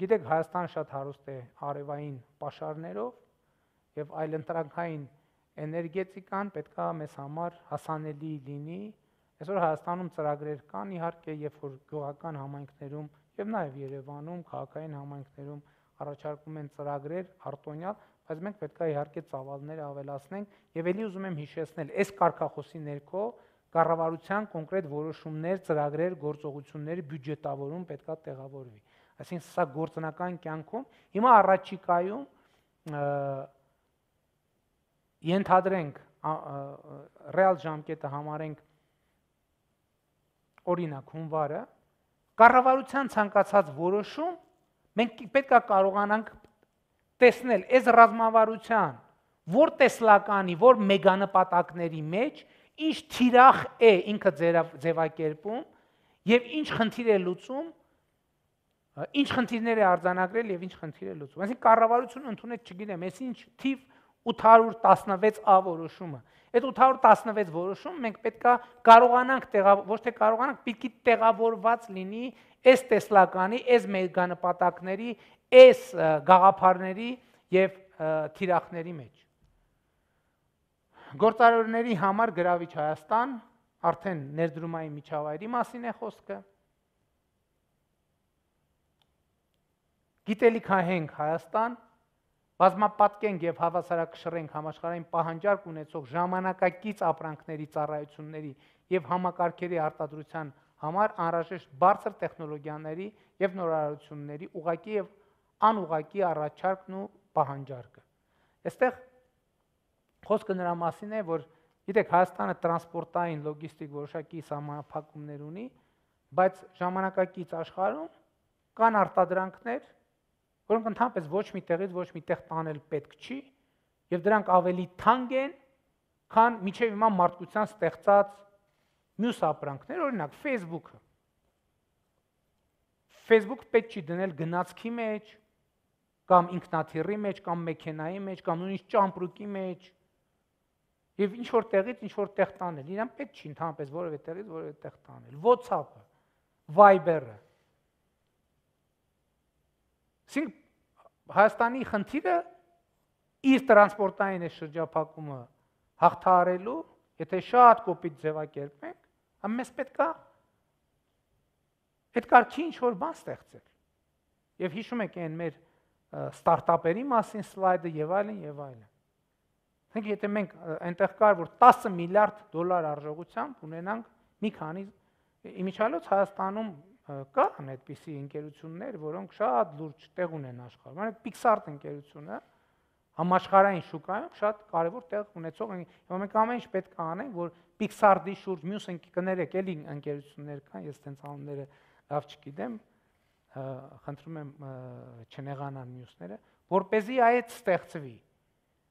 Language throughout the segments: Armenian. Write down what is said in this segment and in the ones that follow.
Գիտեք, Հայաստան շատ հարուստ է արևային pašարներով եւ այլ ընտրակային էներգետիկան պետքա մեզ համար հասանելի լինի։ Այսօր Հայաստանում ծրագրեր կան, իհարկե, երբ որ գյուղական համայնքներում եւ նաեւ Երևանում, քաղաքային համայնքներում առաջարկում են ծրագրեր արտոնյալ, բայց մենք պետքա իհարկե ծավալները ավելացնենք եւ ելի ուզում եմ հիշեցնել, այս կարգախոսի ներքո կառավարության կոնկրետ որոշումներ, ծրագրեր, գործողություններ, բյուջետավորում պետքա տեղավորվի այսինքն սա գործնական կյանքում հիմա առաջիկայում ենթադրենք ռեալ ժամկետը համարենք օրինակ հունվարը կառավարության ցանկացած որոշում մենք պետքա կարողանանք տեսնել այս ռազմավարության որ տեսլականի, որ մեգանպատակների մեջ ինչ թիրախ է ինքը ձևակերպում եւ ինչ խնդիր է լուծում ինչ խնդիրներ է արձանագրել եւ ինչ խնդիր է լուծում։ Այսինքն կառավարությունը ընդունեց, չգիտեմ, ես ինչ թիվ 816A որոշումը։ Այդ 816 որոշում մենք պետքա կարողանանք տեղավ ոչ թե կարողանանք, պիտի տեղավորված լինի այս տեսլականի, այս մեգանպատակների, այս գաղափարների եւ թիրախների մեջ։ Գործարարների համար գրավիչ Հայաստան արդեն ներդրումային միջավայրի մասին է խոսքը Գիտելիքահենք Հայաստան բազմապատկենք եւ հավասարակշռենք համաշխարհային պահանջարկ ունեցող ժամանակակից ապրանքների ծառայությունների եւ համակարգերի արտադրության համար անհրաժեշտ բարձր տեխնոլոգիաների եւ նորարարությունների ուղակի եւ անուղակի առաջարկն ու պահանջարկը։ Այստեղ խոսքը նրա մասին է, որ գիտեք Հայաստանը տրանսպորտային լոգիստիկ որոշակի համապատակումներ ունի, բայց ժամանակակից աշխարհում կան արտադրանքներ, որոնք ընդհանրապես ոչ մի տեղից ոչ մի տեղ տանել պետք չի եւ դրանք ավելի թանկ են, քան միջև հիմա մարդկության ստեղծած մյուս ապրանքներ, օրինակ Facebook-ը։ Facebook պետք չի դնել գնացքի մեջ կամ ինքնաթիռի մեջ կամ մեքենայի մեջ կամ նույնիսկ ճամպրուկի մեջ եւ ինչ որ տեղից ինչ որ տեղ տանել։ Իրան պետք չի ընդհանրապես որևէ տեղից որևէ տեղ տանել։ WhatsApp-ը, Viber-ը։ Սինք Հայաստանի խնդիրը իր տրանսպորտային է շրջափակումը հաղթարելու, եթե շատ կոպիտ ձևակերպենք, ամենս պետքա այդ կարգի ինչ որ բան ստեղծել։ Եվ հիշում եք այն մեր ստարտափերի մասին սլայդը եւ այլն եւ այլն։ Մենք եթե մենք այնտեղ կար որ 10 միլիարդ դոլար արժողությամբ ունենանք մի քանի իմիջալոց Հայաստանում կան այդպիսի ընկերություններ, որոնք շատ լուրջ տեղ ունեն աշխարհում։ Այդ Pixart ընկերությունը համաշխարհային շուկայում շատ կարևոր տեղ ունեցող են։ Հիմա մենք ամեն ինչ պետք է անենք, որ Pixart-ի շուրջ մյուս ընկերներ, էլի ընկերություններ կան, ես տենց անունները լավ չգիտեմ, խնդրում եմ չնեղանան մյուսները, որ เป զի այդ ստեղծվի։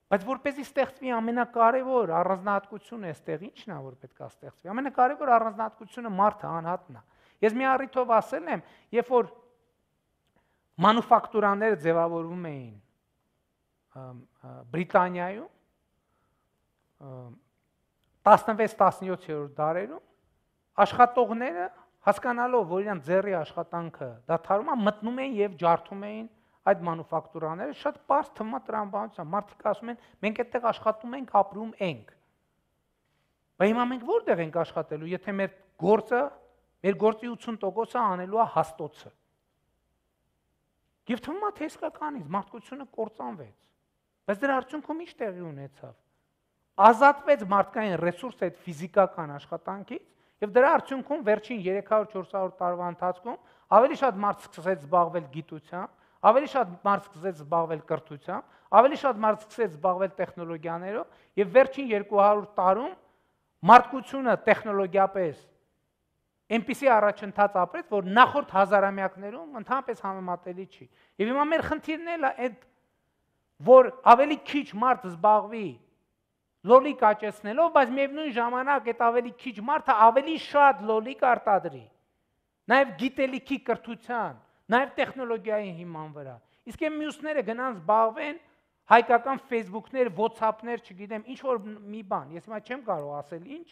Բայց որպեսի ստեղծվի ամենակարևոր առանձնահատկությունը այստեղ ի՞նչն է, որ պետք է ստեղծվի։ Ամենակարևոր առանձնահատկությունը մարդը անհատն է։ Ես մի առիթով ասել եմ, երբ որ մանուֆակտուրաները ձևավորվում էին Բրիտանիայում 16-17-րդ դարերում աշխատողները հասկանալով, որ իրան ձեռի աշխատանքը դադարում է, մտնում էին եւ ջարդում էին այդ մանուֆակտուրաները շատ པարզ թվում է տրամաբանության։ Մարդիկ ասում են, մենք այդտեղ աշխատում ենք, ապրում ենք։ Բայց հիմա մենք որտեղ ենք աշխատելու, եթե մեր գործը Մեր գործի 80%-ը անելու է հաստոցը։ Եվ թվում է թե իսկականից մարդկությունը կործանվեց։ Բայց դրա արդյունքում ի՞նչ տեղի ունեցավ։ Ազատվեց մարդկային ռեսուրսը այդ ֆիզիկական աշխատանքից, եւ դրա արդյունքում վերջին 300-400 տարվա ընթացքում ավելի շատ մարդ սկսեց զբաղվել գիտությամբ, ավելի շատ մարդ սկսեց զբաղվել կրթությամբ, ավելի շատ մարդ սկսեց զբաղվել տեխնոլոգիաներով եւ վերջին 200 տարում մարդկությունը տեխնոլոգիապես այնպիսի առաջընթաց ապրեց, որ նախորդ հազարամյակներում ընդհանրապես համեմատելի չի։ Եվ հիմա մեր խնդիրն էլ այդ որ ավելի քիչ մարդ զբաղվի լոլի կաճեցնելով, բայց միևնույն ժամանակ այդ ավելի քիչ մարդը ավելի շատ լոլի կարտադրի։ Նաև գիտելիքի կրթության, նաև տեխնոլոգիայի հիման վրա։ Իսկ այն մյուսները գնան զբաղվեն հայկական Facebook-ներ, WhatsApp-ներ, չգիտեմ, ինչ որ մի բան, ես հիմա չեմ կարող ասել ինչ,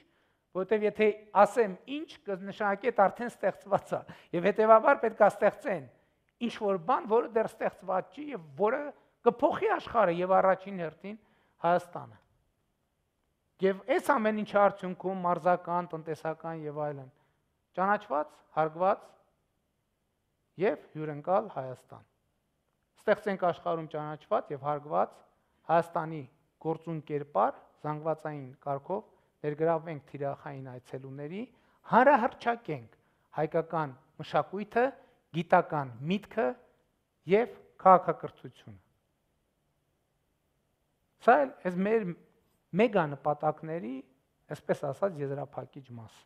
որովհետև եթե ասեմ ինչ, կնշանակի դա արդեն ստեղծված է։ Եվ հետեւաբար պետք է ստեղծեն ինչ որ բան, որը դեռ ստեղծված չի եւ որը կփոխի աշխարհը եւ առաջին հերթին Հայաստանը։ Եվ այս ամեն ինչի արդյունքում մարզական, տնտեսական եւ այլն ճանաչված, հարգված եւ հյուրընկալ Հայաստան։ Ստեղծենք աշխարհում ճանաչված եւ հարգված Հայաստանի գործունկերպար զանգվածային կարգով ներգրավենք թիրախային այցելուների, հանրահրճակենք հայկական մշակույթը, գիտական միտքը եւ քաղաքակրթությունը։ Սա էլ այս մեր մեգանպատակների, այսպես ասած, եզրափակիչ մասը։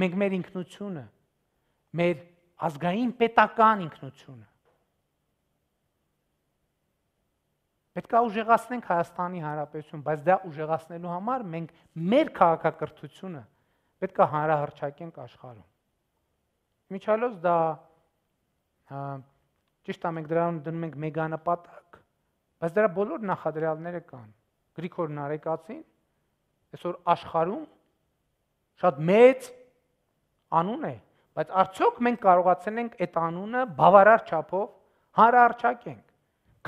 Մենք մեր ինքնությունը, մեր ազգային պետական ինքնությունը Պետք է ուժեղացնենք Հայաստանի Հանրապետություն, բայց դա ուժեղացնելու համար մենք մեր քաղաքակրթությունը պետք է հանրահրճակենք աշխարհում։ Միջալոց դա ճիշտ է, մենք դրանում դնում ենք մեգանպատակ, բայց դրա բոլոր նախադրյալները կան։ Գրիգոր Նարեկացին այսօր աշխարհում շատ մեծ անուն է, բայց արդյոք մենք կարողացել ենք այդ անունը բավարար չափով հանրահարչակենք։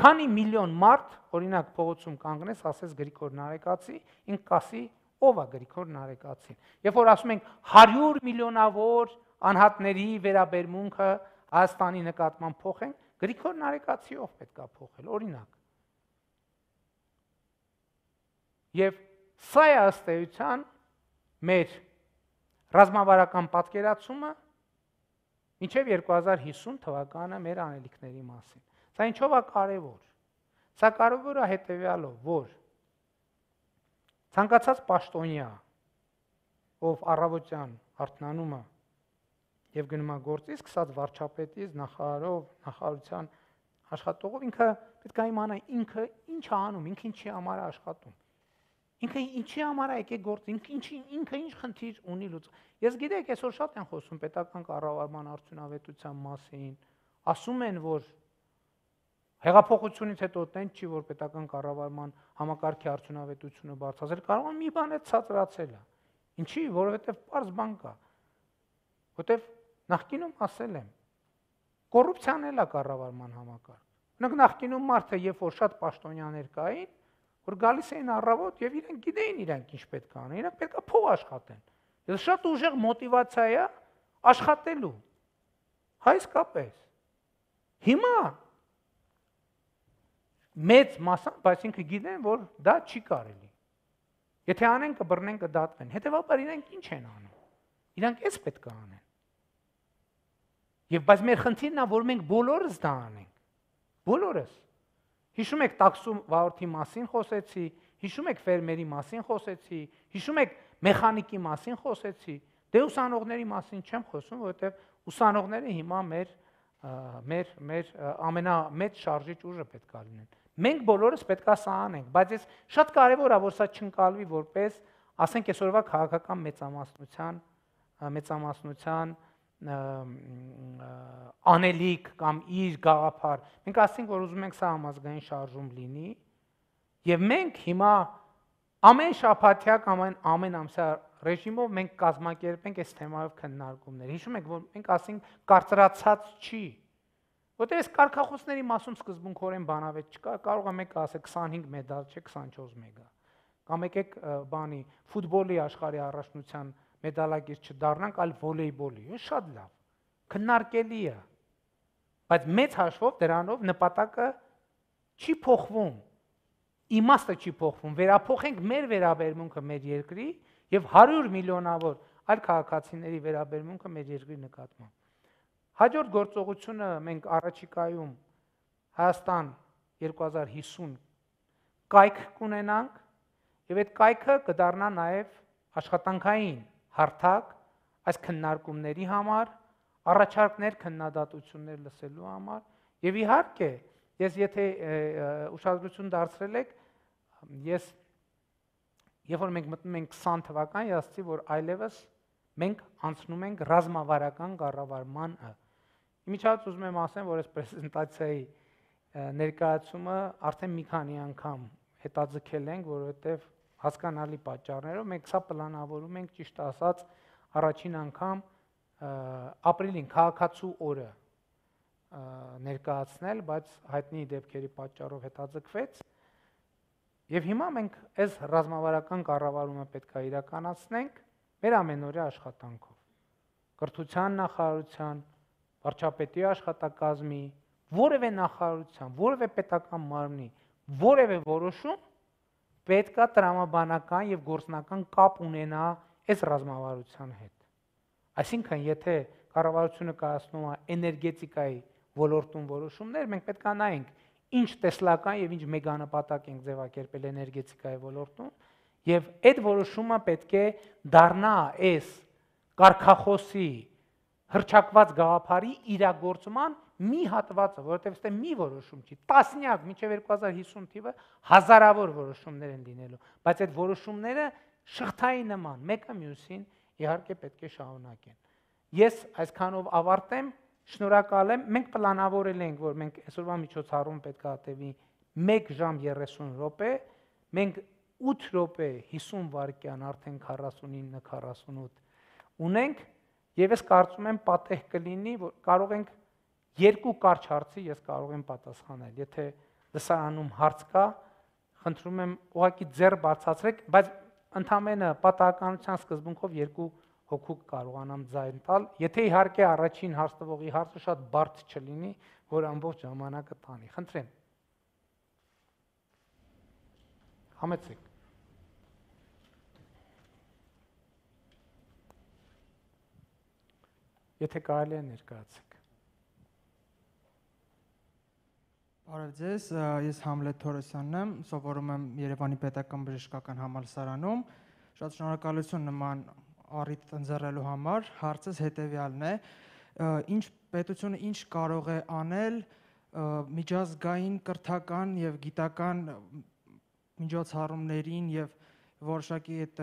Քանի միլիոն մարդ, օրինակ փողոցում կանգնես, ասես Գրիգոր Նարեկացի, ինք կասի ով է Գրիգոր Նարեկացին։ Երբ որ ասում ենք 100 միլիոնավոր անհատների վերաբերմունքը Հայաստանի նկատմամբ փոխենք, Գրիգոր Նարեկացիով պետք է փոխել, օրինակ։ Եվ սա է ըստեյության մեր ռազմավարական պատկերացումը ինչև 2050 թվականը մեր անելիքների մասին։ Սա ինչով է կարևոր։ Սա կարևոր է հետեւյալով, որ ցանկացած պաշտոնյա, ով առավոտյան արթնանում է եւ գնում է գործի, սկսած վարչապետից, նախարարով, նախարարության աշխատողով ինքը պետք է իմանա ինքը ինչ է անում, ինքը ինչի համար է աշխատում։ Ինքը ինչի համար է եկել գործ, ինքը ինչի ինքը ինչ խնդիր ունի լուծ։ Ես գիտեք, այսօր շատ են խոսում պետական կառավարման արդյունավետության մասին։ Ասում են, որ Հեղափոխությունից հետո տենց չի որ պետական կառավարման համակարգի արդյունավետությունը բարձրացել, կարող է մի բան է ցածրացել։ Ինչի՞, որովհետև པարզ բան կա։ Որտեվ նախկինում ասել եմ, կոռուպցիան էլ է կառավարման համակարգ։ Օրինակ նախկինում մարդը, երբ որ շատ պաշտոնյաներ կային, որ գալիս էին առավոտ եւ իրենք գիտեին իրենք ինչ պետք է անեն, իրենք պետք է փող աշխատեն։ Ես շատ ուժեղ մոտիվացիա է աշխատելու։ Հայ իսկապես։ Հիմա մեծ մասը, բայց ինքը գիտեն, որ դա չի կարելի։ Եթե անեն կբռնեն կդատվեն։ Հետևաբար իրենք ինչ են անում։ Իրանք էս պետք է անեն։ Եվ բայց մեր խնդիրն է, որ մենք բոլորս դա անենք։ Բոլորս։ Հիշում եք տաքսու վարորդի մասին խոսեցի, հիշում եք ֆերմերի մասին խոսեցի, հիշում եք մեխանիկի մասին խոսեցի, դե ուսանողների մասին չեմ խոսում, որովհետև ուսանողները հիմա մեր մեր մեր ամենամեծ շարժիչ ուժը պետք է լինեն։ Մենք բոլորս պետքա սա անենք, բայց ես շատ կարևոր է, որ սա չընկալվի որպես, ասենք այսօրվա քաղաքական մեծամասնության մեծամասնության անելիք կամ իր գաղափար։ Մենք ասենք, որ ուզում ենք սա համազգային շարժում լինի, եւ մենք հիմա ամեն շաբաթյա կամ ամեն ամեն ամսյա ռեժիմով մենք կազմակերպենք այս թեմայով քննարկումներ։ Հիշում եք, որ մենք ասենք կարծրացած չի, Որտե՞ղ այս կարկախոսների մասում սկզբունքորեն բանավեճ չկա, կարող է մեկը ասել 25 մեդալ, չէ 24 մեգա։ Կամ եկեք բանի ֆուտբոլի աշխարհի առաջնության մեդալակիր չդառնանք, այլ վոլեյբոլի։ Ու շատ լավ։ Քննարկելի է։ Բայց մեծ հաշվով դրանով նպատակը չի փոխվում։ Իմաստը չի փոխվում։ Վերափոխենք մեր վերաբերմունքը մեր երկրի եւ 100 միլիոնավոր այլ քաղաքացիների վերաբերմունքը մեր երկրի նկատմամբ։ Հաջորդ գործողությունը մենք առաջիկայում Հայաստան 2050 կայք կունենանք եւ այդ կայքը կդառնա նաեւ աշխատանքային հարթակ այս քննարկումների համար, առաջարկներ, քննադատություններ լսելու համար եւ իհարկե ես եթե ուշադրություն դարձրել եք ես երբ որ մենք մտնում ենք 20 թվական, ես ասացի որ այլևս մենք անցնում ենք ռազմավարական կառավարմանը Իմիջած ուզում եմ ասեմ, որ այս պրեզենտացիայի ներկայացումը արդեն մի քանի անգամ հետաձգել ենք, որովհետև հասկանալի պատճառներով մենք սա պլանավորում ենք ճիշտ ասած առաջին անգամ ապրիլին քաղաքացու օրը ներկայացնել, բայց հայտնի դեպքերի պատճառով հետաձգվեց։ Եվ հիմա մենք այս ռազմավարական կառավարումը պետք է իրականացնենք մեր ամենօրյա աշխատանքով։ Կրթության նախարարության, վարչապետի աշխատակազմի, որևէ նախարարության, որևէ պետական մարմնի, որևէ որոշում պետքա տրամաբանական եւ գործնական կապ ունենա այս ռազմավարության հետ։ Այսինքն, եթե կառավարությունը կայացնում է էներգետիկայի ոլորտում որոշումներ, մենք պետք է նայենք ինչ տեսլական եւ ինչ մեգանպատակ ենք ձևակերպել էներգետիկայի ոլորտում եւ այդ որոշումը պետք է դառնա այս կարքախոսի հրճակված գաղափարի իրագործման մի հատվածը, որովհետև ստե մի որոշում չի, տասնյակ մինչև 2050 թիվը հազարավոր որոշումներ են լինելու, բայց այդ որոշումները շղթայի նման մեկը մյուսին իհարկե պետք է շարունակեն։ Ես այսքանով ավարտեմ, շնորհակալ եմ։ Մենք պլանավորել ենք, որ մենք այսօրվա միջոցառում պետք է հատեվի 1 ժամ 30 րոպե, մենք 8 րոպե 50 վայրկյան արդեն 49-48 ունենք Եվ ես կարծում եմ պատեհ կլինի, որ կարող ենք երկու կարճ հարցի ես կարող եմ պատասխանել։ Եթե լսարանում հարց կա, խնդրում եմ ուղղակի ձեռ բարձրացրեք, բայց ընդամենը պատահականության սկզբունքով երկու հոգու կարողանամ ձայն տալ, եթե իհարկե առաջին հարց տվողի հարցը շատ բարդ չլինի, որ ամբողջ ժամանակը տանի։ Խնդրեմ։ Համեցեք։ եթե կարելի է ներկայացեք։ Բարև ձեզ, ես Համլետ Թորոսյանն եմ, սովորում եմ Երևանի Պետական Բժշկական Համալսարանում։ Շատ շնորհակալություն նման առիթ ընձեռելու համար։ Հարցս հետևյալն է. ինչ պետությունը ինչ կարող է անել միջազգային կրթական եւ գիտական միջոցառումներին եւ որոշակի այդ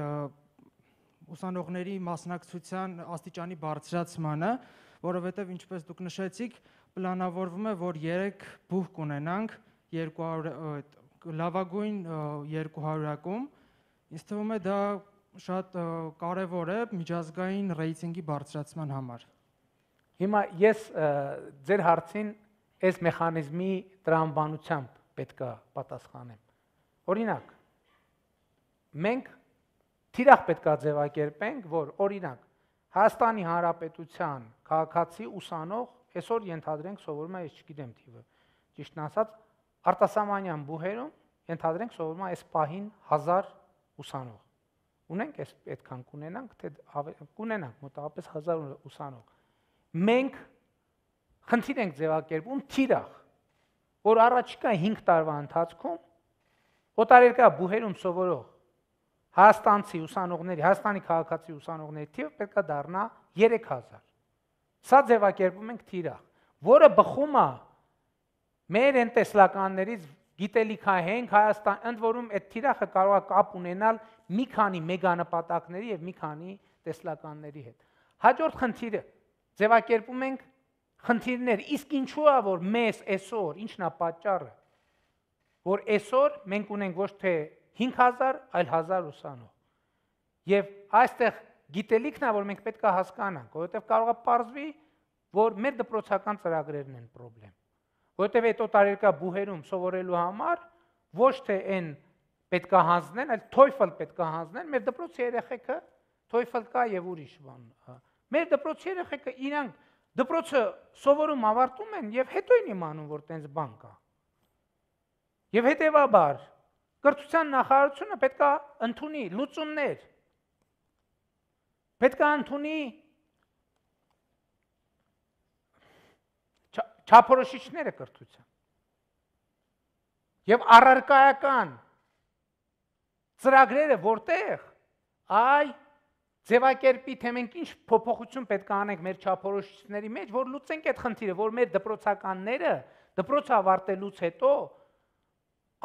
ուսանողների մասնակցության աստիճանի բարձրացմանը, որովհետև ինչպես դուք նշեցիք, պլանավորվում է, որ 3 բուհ կունենանք 200 լավագույն 200-ակում։ Ինձ թվում է դա շատ կարևոր է միջազգային ռեյտինգի բարձրացման համար։ Հիմա ես ձեր հարցին այս մեխանիզմի տրամաբանությամբ պետքա պատասխանեմ։ Օրինակ, մենք թիրախ պետքա ձևակերպենք, որ օրինակ Հայաստանի Հանրապետության քաղաքացի ուսանող այսօր ենթադրենք սովորում է, ես չգիտեմ թիվը, ճիշտն ասած, արտասահմանյան բուհերում ենթադրենք սովորում է այս պահին 1000 ուսանող։ Ունենք այս այդքան կունենանք, թե կունենանք մոտավորապես 1000 ուսանող։ Մենք խնդիր ենք ձևակերպում թիրախ, որ առաջիկա 5 տարվա ընթացքում օտարերկրյա բուհերում սովորող Հայաստանցի ուսանողների, Հայաստանի քաղաքացի ուսանողների թիվը պետքա դառնա 3000։ Սա ձևակերպում ենք թիրախ, որը բխում է մեր այն տեսլականներից գիտելիքահենք Հայաստան, ընդ որում այդ թիրախը կարող է կապ ունենալ մի քանի մեգանպատակների եւ մի քանի տեսլականների հետ։ Հաջորդ խնդիրը ձևակերպում ենք խնդիրներ, իսկ ինչու է որ մեզ այսօր, ինչն է պատճառը, որ այսօր մենք ունենք ոչ թե 5000, այլ 1000 ուսանող։ Եվ այստեղ գիտելիքն է, որ մենք պետք է հասկանանք, որովհետև կարող է ողջվի, որ մեր դպրոցական ծրագրերն են խնդրեմ։ Որովհետև այդ օտարերկա բուհերում սովորելու համար ոչ թե այն պետք է հանձնեն, այլ TOEFL պետք է հանձնեն մեր դպրոցի երեխեքը TOEFL կա եւ ուրիշ բան։ Մեր դպրոցի երեխեքը իրանք դպրոցը սովորում ավարտում են եւ հետո են իմանում, որ տենց բան կա։ Եվ հետեւաբար Կրթության նախարարությունը պետք է ընդունի լուծումներ։ Պետք է ընդունի չափորոշիչները կրթության։ Եվ առարկայական ծրագրերը որտեղ այ ձևակերպի թե մենք ինչ փոփոխություն պետք է անենք մեր չափորոշիչների մեջ, որ լուծենք այդ խնդիրը, որ մեր դպրոցականները դպրոց ավարտելուց հետո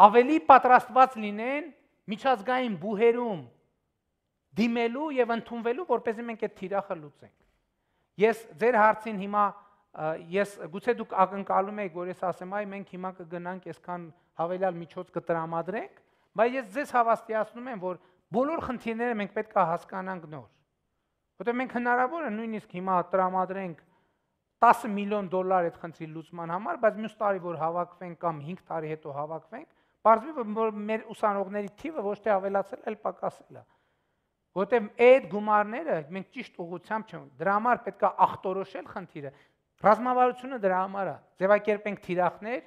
ավելի պատրաստված լինեն միջազգային բուհերում դիմելու եւ ընդունվելու, որպեսզի մենք այդ թիրախը լուծենք։ Ես ձեր հարցին հիմա ես գուցե դուք ակնկալում եք, որ ես ասեմ, այ մենք հիմա կգնանք այսքան հավելյալ միջոց կտրամադրենք, բայց ես ձեզ հավաստիացնում եմ, որ բոլոր խնդիրները մենք պետք է հասկանանք նոր։ Որտեղ մենք հնարավոր է նույնիսկ հիմա տրամադրենք 10 միլիոն դոլար այդ խնդրի լուծման համար, բայց մյուս տարի որ հավաքվենք կամ 5 տարի հետո հավաքվենք, Պարզվում է, որ մեր ուսանողների թիվը ոչ թե ավելացել, այլ պակասել է։ Որտեւ այդ գումարները մենք ճիշտ ուղղությամբ չեն։ Դրա համար պետք է ախտորոշել խնդիրը։ Ռազմավարությունը դրա համար է։ Ձևակերպենք թիրախներ,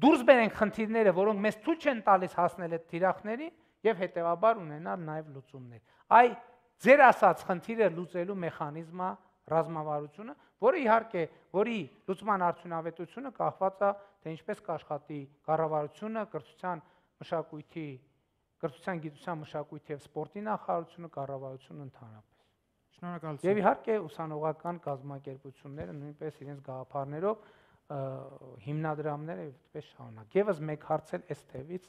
դուրս բերենք խնդիրները, որոնք մեզ ցույց են տալիս հասնել այդ թիրախներին եւ հետեւաբար ունենալ նաեւ լուծումներ։ Այ ձեր ասած խնդիրը լուծելու մեխանիզմը ռազմավարությունը, որը իհարկե, որի լուծման արդյունավետությունը կախված է թե ինչպես կաշխատի կառավարությունը, կրթության մշակույթի, կրթության գիտության մշակույթի եւ սպորտի նախարարությունը, կառավարությունը ընդհանրապես։ Շնորհակալություն։ Եվ իհարկե ուսանողական կազմակերպությունները նույնպես իրենց գաղափարներով հիմնադրամները այդպես շարունակ։ Եվս մեկ հարցել այս թևից